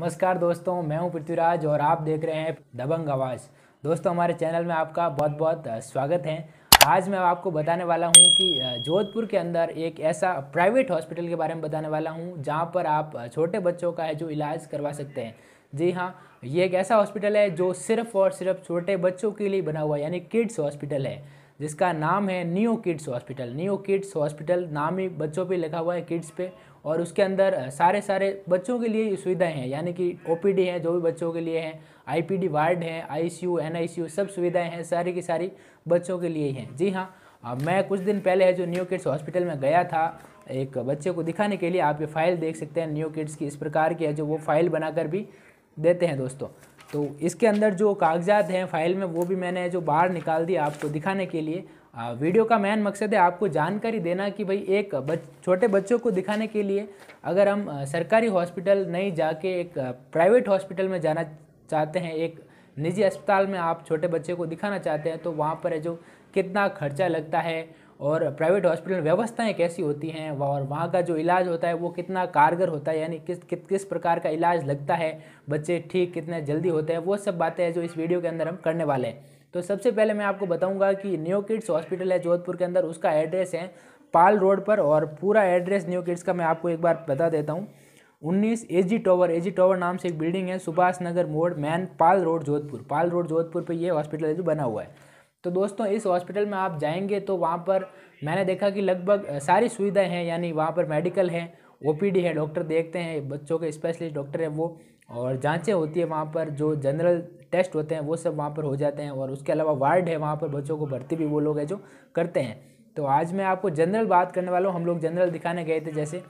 नमस्कार दोस्तों मैं हूं पृथ्वीराज और आप देख रहे हैं दबंग आवाज़ दोस्तों हमारे चैनल में आपका बहुत बहुत स्वागत है आज मैं आपको बताने वाला हूं कि जोधपुर के अंदर एक ऐसा प्राइवेट हॉस्पिटल के बारे में बताने वाला हूं जहां पर आप छोटे बच्चों का है जो इलाज करवा सकते हैं जी हाँ ये एक ऐसा हॉस्पिटल है जो सिर्फ और सिर्फ छोटे बच्चों के लिए बना हुआ है यानी किड्स हॉस्पिटल है जिसका नाम है new kids hospital new kids hospital नाम ही बच्चों पर लिखा हुआ है किड्स पर और उसके अंदर सारे सारे बच्चों के लिए सुविधाएं हैं यानी कि ओ है जो भी बच्चों के लिए हैं आई वार्ड हैं आई सी सब सुविधाएँ हैं सारी की सारी बच्चों के लिए ही हैं जी हाँ मैं कुछ दिन पहले है जो न्यू किड्स हॉस्पिटल में गया था एक बच्चे को दिखाने के लिए आप ये फाइल देख सकते हैं न्यू किड्स की इस प्रकार की है जो वो फाइल बनाकर भी देते हैं दोस्तों तो इसके अंदर जो कागजात हैं फाइल में वो भी मैंने जो बाहर निकाल दिया आपको दिखाने के लिए वीडियो का मेन मकसद है आपको जानकारी देना कि भाई एक बच, छोटे बच्चों को दिखाने के लिए अगर हम सरकारी हॉस्पिटल नहीं जाके एक प्राइवेट हॉस्पिटल में जाना चाहते हैं एक निजी अस्पताल में आप छोटे बच्चे को दिखाना चाहते हैं तो वहाँ पर जो कितना खर्चा लगता है और प्राइवेट हॉस्पिटल में व्यवस्थाएँ कैसी होती हैं और वहाँ का जो इलाज होता है वो कितना कारगर होता है यानी किस किस किस प्रकार का इलाज लगता है बच्चे ठीक कितने जल्दी होते हैं वो सब बातें हैं जो इस वीडियो के अंदर हम करने वाले हैं तो सबसे पहले मैं आपको बताऊंगा कि न्यू किड्स हॉस्पिटल है जोधपुर के अंदर उसका एड्रेस है पाल रोड पर और पूरा एड्रेस न्यू किड्स का मैं आपको एक बार बता देता हूँ उन्नीस ए जी टॉवर ए जी टॉवर नाम से एक बिल्डिंग है सुभाष नगर मोड़ main Pal road Jodhpur Pal road Jodhpur पर ये हॉस्पिटल है जो बना हुआ है तो दोस्तों इस हॉस्पिटल में आप जाएंगे तो वहाँ पर मैंने देखा कि लगभग सारी सुविधाएं हैं यानी वहाँ पर मेडिकल है ओपीडी है डॉक्टर देखते हैं बच्चों के स्पेशलिस्ट डॉक्टर है वो और जांचें होती है वहाँ पर जो जनरल टेस्ट होते हैं वो सब वहाँ पर हो जाते हैं और उसके अलावा वार्ड है वहाँ पर बच्चों को भर्ती भी वो लोग है जो करते हैं तो आज मैं आपको जनरल बात करने वाला हूँ हम लोग जनरल दिखाने गए थे जैसे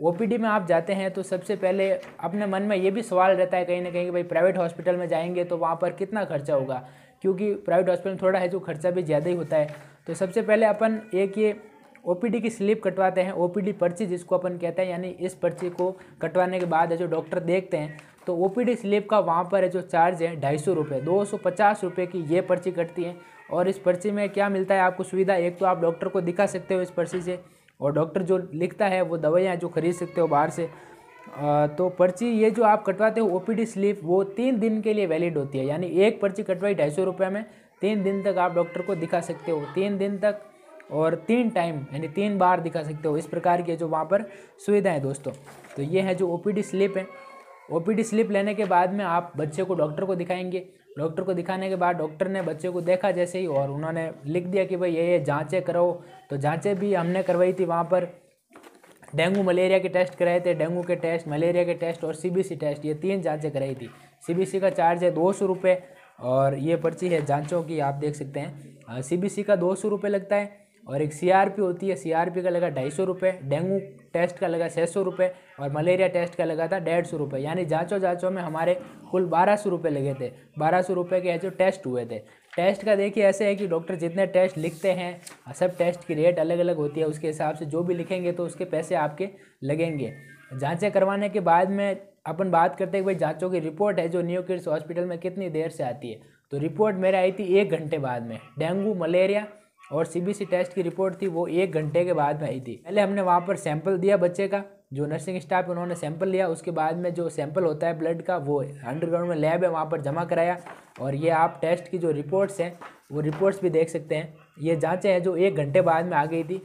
ओ में आप जाते हैं तो सबसे पहले अपने मन में ये भी सवाल रहता है कहीं ना कहीं कि भाई प्राइवेट हॉस्पिटल में जाएंगे तो वहाँ पर कितना खर्चा होगा क्योंकि प्राइवेट हॉस्पिटल में थोड़ा है जो तो खर्चा भी ज़्यादा ही होता है तो सबसे पहले अपन एक ये ओपीडी की स्लिप कटवाते हैं ओपीडी पर्ची जिसको अपन कहते हैं यानी इस पर्ची को कटवाने के बाद जो डॉक्टर देखते हैं तो ओपीडी स्लिप का वहाँ पर जो चार्ज है ढाई सौ रुपये दो सौ पचास रुपये की ये पर्ची कटती है और इस पर्ची में क्या मिलता है आपको सुविधा एक तो आप डॉक्टर को दिखा सकते हो इस पर्ची से और डॉक्टर जो लिखता है वो दवाइयाँ जो खरीद सकते हो बाहर से तो पर्ची ये जो आप कटवाते हो ओपीडी स्लिप वो तीन दिन के लिए वैलिड होती है यानी एक पर्ची कटवाई ढाई सौ रुपये में तीन दिन तक आप डॉक्टर को दिखा सकते हो तीन दिन तक और तीन टाइम यानी तीन बार दिखा सकते हो इस प्रकार की जो वहाँ पर है दोस्तों तो ये है जो ओ स्लिप है ओ स्लिप लेने के बाद में आप बच्चे को डॉक्टर को दिखाएंगे डॉक्टर को दिखाने के बाद डॉक्टर ने बच्चे को देखा जैसे ही और उन्होंने लिख दिया कि भाई ये ये जाँचें करो तो जाँचें भी हमने करवाई थी वहाँ पर डेंगू मलेरिया के टेस्ट कराए थे डेंगू के टेस्ट मलेरिया के टेस्ट और सीबीसी टेस्ट ये तीन जाँचें कराई थी सीबीसी का चार्ज है दो सौ रुपये और ये पर्ची है जाँचों की आप देख सकते हैं सीबीसी का दो सौ रुपये लगता है और एक सीआरपी होती है सीआरपी का लगा ढाई सौ रुपये डेंगू टेस्ट का लगा छः सौ रुपये और मलेरिया टेस्ट का लगा था डेढ़ सौ रुपये यानी जाँचों जाँचों में हमारे कुल बारह सौ रुपये लगे थे बारह सौ रुपये के जो टेस्ट हुए थे टेस्ट का देखिए ऐसे है कि डॉक्टर जितने टेस्ट लिखते हैं सब टेस्ट की रेट अलग अलग होती है उसके हिसाब से जो भी लिखेंगे तो उसके पैसे आपके लगेंगे जाँचें करवाने के बाद में अपन बात करते हैं भाई जाँचों की रिपोर्ट है जो न्यू किड्स हॉस्पिटल में कितनी देर से आती है तो रिपोर्ट मेरे आई थी एक घंटे बाद में डेंगू मलेरिया और सीबीसी टेस्ट की रिपोर्ट थी वो एक घंटे के बाद में आई थी पहले हमने वहाँ पर सैंपल दिया बच्चे का जो नर्सिंग स्टाफ उन्होंने सैंपल लिया उसके बाद में जो सैंपल होता है ब्लड का वो अंडरग्राउंड में लैब है वहाँ पर जमा कराया और ये आप टेस्ट की जो रिपोर्ट्स हैं वो रिपोर्ट्स भी देख सकते हैं ये जाँचें हैं जो एक घंटे बाद में आ गई थी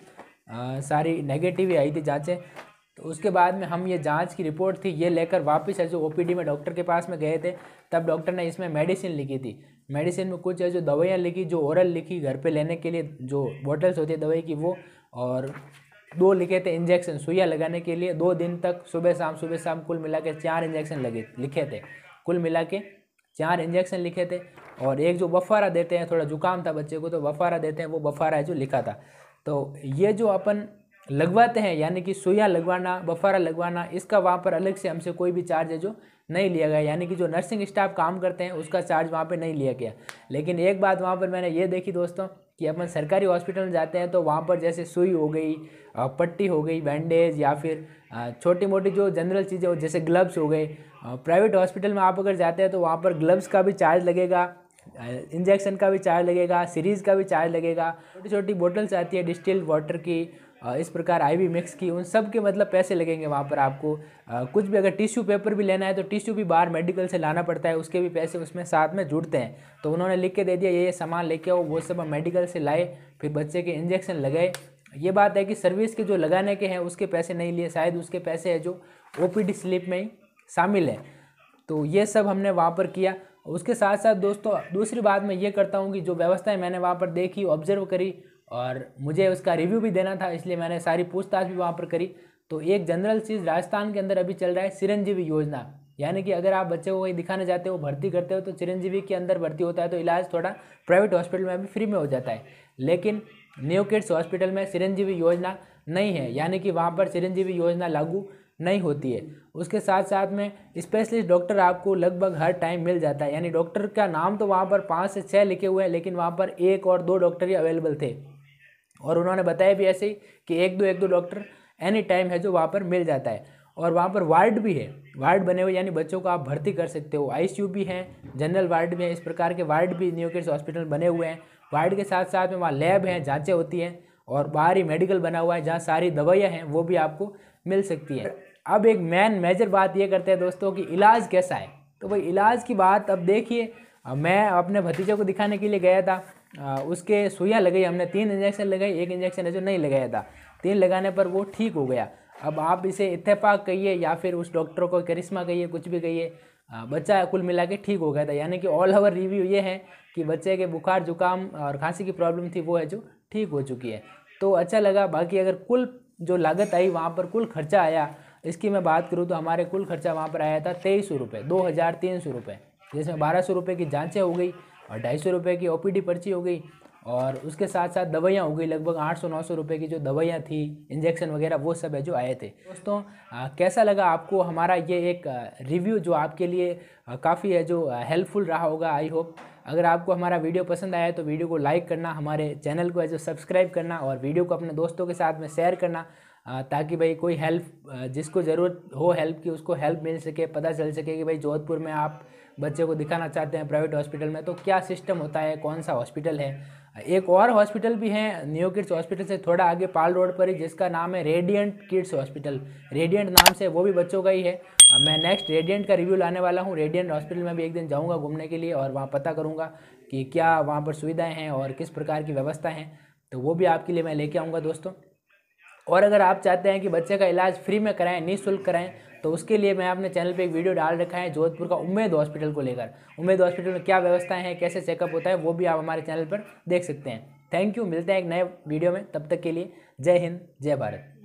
आ, सारी नेगेटिव ही आई थी जाँचें तो उसके बाद में हम ये जांच की रिपोर्ट थी ये लेकर वापस है जो ओपीडी में डॉक्टर के पास में गए थे तब डॉक्टर ने इसमें मेडिसिन लिखी थी मेडिसिन में कुछ है जो दवाइयाँ लिखी जो ओरल लिखी घर पे लेने के लिए जो बॉटल्स होती है दवाई की वो और दो लिखे थे इंजेक्शन सुइया लगाने के लिए दो दिन तक सुबह शाम सुबह शाम कुल मिला के चार इंजेक्शन लगे लिखे थे कुल मिला के चार इंजेक्शन लिखे थे और एक जो बफारा देते हैं थोड़ा जुकाम था बच्चे को तो बफारा देते हैं वो बफारा है जो लिखा था तो ये जो अपन लगवाते हैं यानी कि सोया लगवाना बफारा लगवाना इसका वहाँ पर अलग से हमसे कोई भी चार्ज है जो नहीं लिया गया यानी कि जो नर्सिंग स्टाफ काम करते हैं उसका चार्ज वहाँ पर नहीं लिया गया लेकिन एक बात वहाँ पर मैंने ये देखी दोस्तों कि अपन सरकारी हॉस्पिटल में जाते हैं तो वहाँ पर जैसे सुई हो गई पट्टी हो गई बैंडेज या फिर छोटी मोटी जो जनरल चीज़ें हो जैसे ग्लव्स हो गए प्राइवेट हॉस्पिटल में आप अगर जाते हैं तो वहाँ पर ग्लव्स का भी चार्ज लगेगा इंजेक्शन का भी चार्ज लगेगा सीरीज़ का भी चार्ज लगेगा छोटी छोटी बोटल्स आती है डिस्टिल वाटर की इस प्रकार आई मिक्स की उन सब के मतलब पैसे लगेंगे वहाँ पर आपको कुछ भी अगर टिश्यू पेपर भी लेना है तो टिश्यू भी बाहर मेडिकल से लाना पड़ता है उसके भी पैसे उसमें साथ में जुड़ते हैं तो उन्होंने लिख के दे दिया ये ये सामान लेके आओ वो सब हम मेडिकल से लाए फिर बच्चे के इंजेक्शन लगाए ये बात है कि सर्विस के जो लगाने के हैं उसके पैसे नहीं लिए शायद उसके पैसे है जो ओ स्लिप में ही शामिल है तो ये सब हमने वहाँ पर किया उसके साथ साथ दोस्तों दूसरी बात मैं ये करता हूँ कि जो व्यवस्थाएं मैंने वहाँ पर देखी ऑब्जर्व करी और मुझे उसका रिव्यू भी देना था इसलिए मैंने सारी पूछताछ भी वहाँ पर करी तो एक जनरल चीज़ राजस्थान के अंदर अभी चल रहा है चिरंजीवी योजना यानी कि अगर आप बच्चे को कहीं दिखाने जाते हो भर्ती करते हो तो चिरंजीवी के अंदर भर्ती होता है तो इलाज थोड़ा प्राइवेट हॉस्पिटल में भी फ्री में हो जाता है लेकिन न्यू किड्स हॉस्पिटल में चिरंजीवी योजना नहीं है यानी कि वहाँ पर चिरंजीवी योजना लागू नहीं होती है उसके साथ साथ में स्पेशलिस्ट डॉक्टर आपको लगभग हर टाइम मिल जाता है यानी डॉक्टर का नाम तो वहाँ पर पाँच से छः लिखे हुए हैं लेकिन वहाँ पर एक और दो डॉक्टर ही अवेलेबल थे और उन्होंने बताया भी ऐसे ही कि एक दो एक दो डॉक्टर एनी टाइम है जो वहाँ पर मिल जाता है और वहाँ पर वार्ड भी है वार्ड बने हुए यानी बच्चों को आप भर्ती कर सकते हो आईसीयू भी हैं जनरल वार्ड भी हैं इस प्रकार के वार्ड भी न्यू किड्स हॉस्पिटल बने हुए हैं वार्ड के साथ साथ में वहाँ लैब हैं जाँचें होती हैं और बाहरी मेडिकल बना हुआ है जहाँ सारी दवाइयाँ हैं वो भी आपको मिल सकती हैं अब एक मेन मेजर बात ये करते हैं दोस्तों कि इलाज कैसा है तो भाई इलाज की बात अब देखिए मैं अपने भतीजे को दिखाने के लिए गया था आ, उसके सुइयाँ लगाई हमने तीन इंजेक्शन लगाई एक इंजेक्शन है जो नहीं लगाया था तीन लगाने पर वो ठीक हो गया अब आप इसे इतफाक कहिए या फिर उस डॉक्टर को करिश्मा कहिए कुछ भी कहिए बच्चा कुल मिला के ठीक हो गया था यानी कि ऑल ओवर रिव्यू ये है कि बच्चे के बुखार जुकाम और खांसी की प्रॉब्लम थी वो है जो ठीक हो चुकी है तो अच्छा लगा बाकी अगर कुल जो लागत आई वहाँ पर कुल खर्चा आया इसकी मैं बात करूँ तो हमारे कुल खर्चा वहाँ पर आया था तेईस सौ रुपये दो हज़ार तीन सौ रुपये जिसमें बारह सौ रुपये की जाँचें हो गई और ढाई सौ रुपये की ओ पर्ची हो गई और उसके साथ साथ दवाइयाँ हो गई लगभग 800-900 सौ रुपये की जो दवाइयाँ थी इंजेक्शन वगैरह वो सब है जो आए थे दोस्तों कैसा लगा आपको हमारा ये एक रिव्यू जो आपके लिए काफ़ी है जो हेल्पफुल रहा होगा आई होप अगर आपको हमारा वीडियो पसंद आया तो वीडियो को लाइक करना हमारे चैनल को है जो सब्सक्राइब करना और वीडियो को अपने दोस्तों के साथ में शेयर करना ताकि भाई कोई हेल्प जिसको ज़रूरत हो हेल्प की उसको हेल्प मिल सके पता चल सके कि भाई जोधपुर में आप बच्चे को दिखाना चाहते हैं प्राइवेट हॉस्पिटल में तो क्या सिस्टम होता है कौन सा हॉस्पिटल है एक और हॉस्पिटल भी है न्यू किड्स हॉस्पिटल से थोड़ा आगे पाल रोड पर ही जिसका नाम है रेडियंट किड्स हॉस्पिटल रेडियंट नाम से वो भी बच्चों का ही है मैं नेक्स्ट रेडियंट का रिव्यू लाने वाला हूँ रेडियंट हॉस्पिटल में भी एक दिन जाऊँगा घूमने के लिए और वहाँ पता करूँगा कि क्या वहाँ पर सुविधाएँ हैं और किस प्रकार की व्यवस्था है तो वो भी आपके लिए मैं लेके आऊँगा दोस्तों और अगर आप चाहते हैं कि बच्चे का इलाज फ्री में कराएं निःशुल्क कराएं तो उसके लिए मैं अपने चैनल पे एक वीडियो डाल रखा है जोधपुर का उम्मेद हॉस्पिटल को लेकर उम्मेद हॉस्पिटल में क्या व्यवस्थाएं हैं कैसे चेकअप होता है वो भी आप हमारे चैनल पर देख सकते हैं थैंक यू मिलते हैं एक नए वीडियो में तब तक के लिए जय हिंद जय भारत